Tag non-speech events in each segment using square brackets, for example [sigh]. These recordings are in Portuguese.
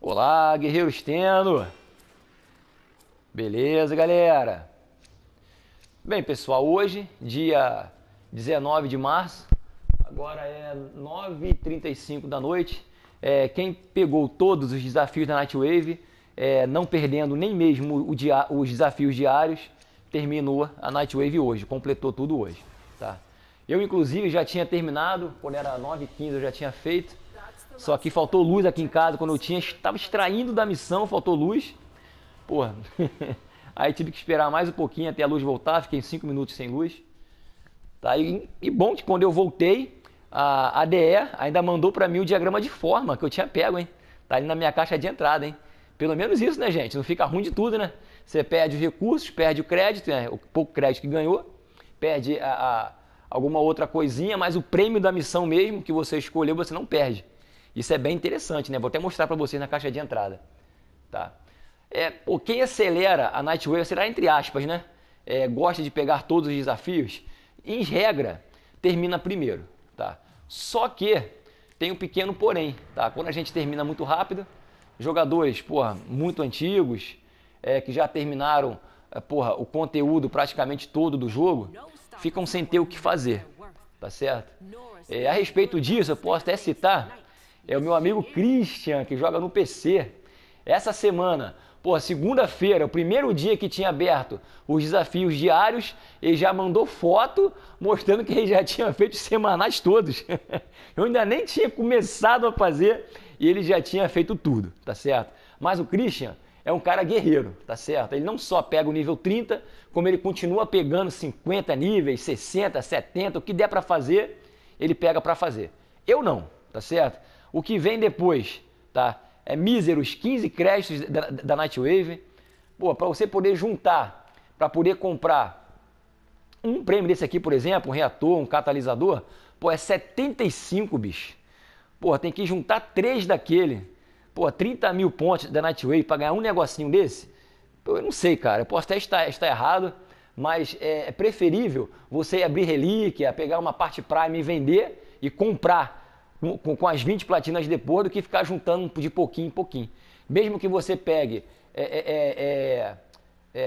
Olá, guerreiro externo. Beleza, galera? Bem, pessoal, hoje, dia 19 de março, agora é 9h35 da noite. É, quem pegou todos os desafios da Nightwave, é, não perdendo nem mesmo dia, os desafios diários, terminou a Nightwave hoje, completou tudo hoje. Tá? Eu, inclusive, já tinha terminado, quando era 9h15 eu já tinha feito, só que faltou luz aqui em casa quando eu tinha, estava extraindo da missão, faltou luz. Porra. [laughs] Aí tive que esperar mais um pouquinho até a luz voltar, fiquei cinco minutos sem luz. Tá? E, e, bom que quando eu voltei, a ADE ainda mandou para mim o diagrama de forma que eu tinha pego, hein? Tá ali na minha caixa de entrada, hein? Pelo menos isso, né, gente? Não fica ruim de tudo, né? Você perde os recursos, perde o crédito, né? o pouco crédito que ganhou, perde a, a, alguma outra coisinha, mas o prêmio da missão mesmo que você escolheu, você não perde. Isso é bem interessante, né? Vou até mostrar para vocês na caixa de entrada. Tá? É, o quem acelera a Wave, será entre aspas, né? É, gosta de pegar todos os desafios, em regra, termina primeiro. Tá? Só que tem um pequeno porém. Tá? Quando a gente termina muito rápido, jogadores porra, muito antigos, é, que já terminaram é, porra, o conteúdo praticamente todo do jogo, ficam sem ter o que fazer. Tá certo? É, a respeito disso, eu posso até citar é o meu amigo Christian, que joga no PC. Essa semana, pô, segunda-feira, o primeiro dia que tinha aberto os desafios diários, ele já mandou foto mostrando que ele já [laughs] tinha feito os semanais todos. [laughs] Eu ainda nem tinha começado a fazer e ele já tinha feito tudo, tá certo? Mas o Christian é um cara guerreiro, tá certo? Ele não só pega o nível 30, como ele continua pegando 50 níveis, 60, 70, o que der para fazer, ele pega para fazer. Eu não, tá certo? O que vem depois, tá? É os 15 créditos da, da Nightwave. Pô, para você poder juntar, para poder comprar um prêmio desse aqui, por exemplo, um reator, um catalisador, pô, é 75, bicho. Pô, tem que juntar três daquele. Pô, 30 mil pontos da Nightwave para ganhar um negocinho desse? Pô, eu não sei, cara. Eu posso até estar, estar errado mas é, é preferível você abrir relíquia, pegar uma parte Prime e vender e comprar com, com, as 20 platinas depois do que ficar juntando de pouquinho em pouquinho. Mesmo que você pegue é é, é, é,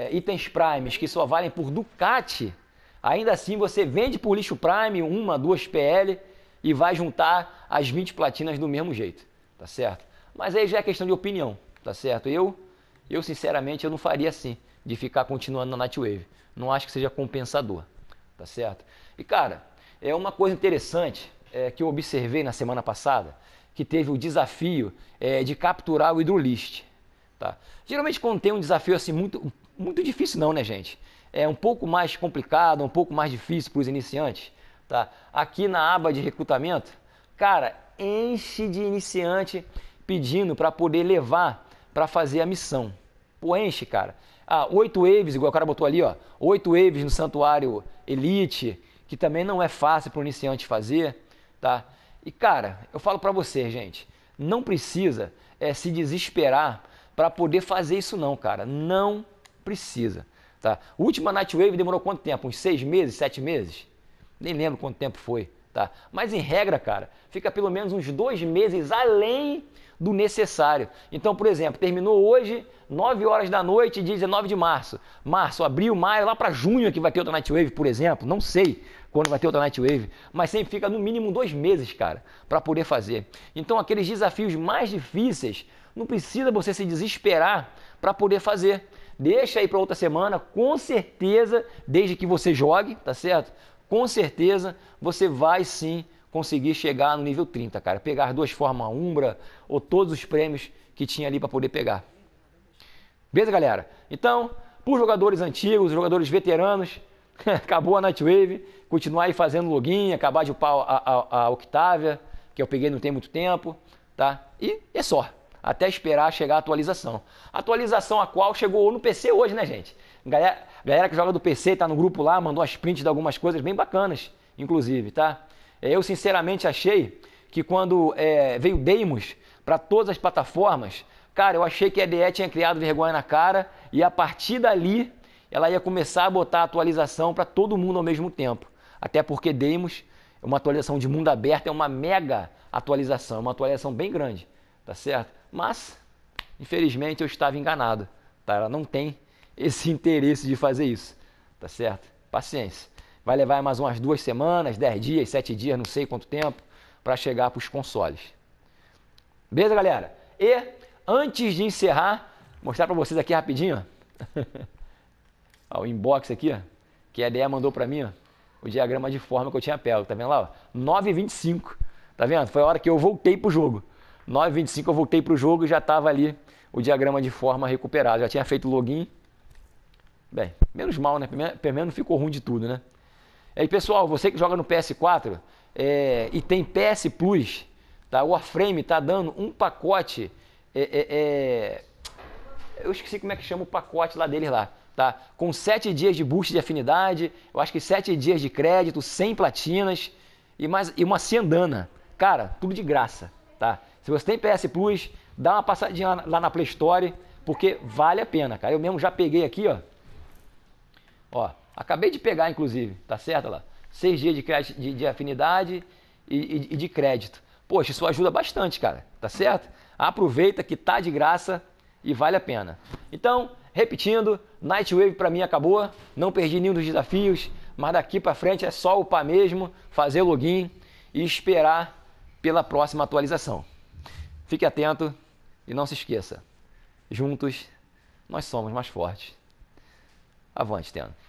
é, itens primes que só valem por Ducati, ainda assim você vende por lixo prime, uma, duas PL, e vai juntar as 20 platinas do mesmo jeito, tá certo? Mas aí já é questão de opinião, tá certo? Eu, eu sinceramente, eu não faria assim, de ficar continuando na Nightwave. Não acho que seja compensador, tá certo? E cara, é uma coisa interessante é, que eu observei na semana passada, que teve o desafio é, de capturar o hidroliste. Tá? Geralmente quando tem um desafio assim muito, muito difícil não, né gente? É um pouco mais complicado, um pouco mais difícil para os iniciantes. Tá? Aqui na aba de recrutamento, cara, enche de iniciante pedindo para poder levar para fazer a missão. Pô, enche, cara. Ah, oito waves, igual o cara botou ali, ó. Oito waves no santuário elite, que também não é fácil para o iniciante fazer tá? E cara, eu falo para você, gente, não precisa é, se desesperar para poder fazer isso não, cara. Não precisa, tá? O última Wave demorou quanto tempo? Uns seis meses, sete meses? Nem lembro quanto tempo foi, tá? Mas em regra, cara, fica pelo menos uns dois meses além do necessário. Então, por exemplo, terminou hoje, 9 horas da noite, dia 19 de março. Março, abril, maio, lá para junho é que vai ter outra Night Wave, por exemplo, não sei, quando vai ter outra Wave, mas sempre fica no mínimo dois meses, cara, para poder fazer. Então aqueles desafios mais difíceis, não precisa você se desesperar para poder fazer. Deixa aí para outra semana, com certeza, desde que você jogue, tá certo? Com certeza você vai sim conseguir chegar no nível 30, cara. Pegar duas formas Umbra ou todos os prêmios que tinha ali para poder pegar. Beleza, galera? Então, por jogadores antigos, jogadores veteranos, [laughs] acabou a Nightwave, continuar aí fazendo login, acabar de upar a, a, a Octavia, que eu peguei não tem muito tempo, tá? E é só, até esperar chegar a atualização. Atualização a qual chegou no PC hoje, né, gente? Galera, galera que joga do PC, tá no grupo lá, mandou as prints de algumas coisas bem bacanas, inclusive, tá? É, eu sinceramente achei que quando é, veio Deimos para todas as plataformas, cara, eu achei que a EDE tinha criado vergonha na cara e a partir dali ela ia começar a botar atualização para todo mundo ao mesmo tempo. Até porque Demos, é uma atualização de mundo aberto, é uma mega atualização, é uma atualização bem grande, tá certo? Mas, infelizmente, eu estava enganado, tá? Ela não tem esse [laughs] interesse de fazer isso, tá certo? Paciência. Vai levar mais umas duas semanas, dez dias, sete dias, não sei quanto tempo, para chegar para os consoles. Beleza, galera? E, antes de encerrar, mostrar para vocês aqui rapidinho. [laughs] ó, o inbox aqui, ó, que a DEA mandou para mim, ó, o diagrama de forma que eu tinha pego. Tá vendo lá? 9h25. Tá vendo? Foi a hora que eu voltei pro jogo. 9h25 eu voltei pro jogo e já tava ali o diagrama de forma recuperado. Já tinha feito o login. Bem, menos mal, né? Pelo menos não ficou ruim de tudo, né? Aí, pessoal, você que joga no PS4 é, e tem PS Plus, tá? O Warframe tá dando um pacote. É, é, é, eu esqueci como é que chama o pacote lá deles lá tá? Com 7 dias de boost de afinidade, eu acho que 7 dias de crédito, 100 platinas e mais e uma sendana. Cara, tudo de graça, tá? Se você tem PS Plus, dá uma passadinha lá, na Play Store, porque vale a pena, cara. Eu mesmo já peguei aqui, ó. Ó, acabei de pegar inclusive, tá certo lá? 6 dias de crédito de, de afinidade e, e, e de crédito. Poxa, isso ajuda bastante, cara, tá certo? Aproveita que tá de graça e vale a pena. Então, repetindo, Nightwave para mim acabou, não perdi nenhum dos desafios, mas daqui para frente é só upar mesmo, fazer login e esperar pela próxima atualização. Fique atento e não se esqueça. Juntos nós somos mais fortes. Avante, Tendo.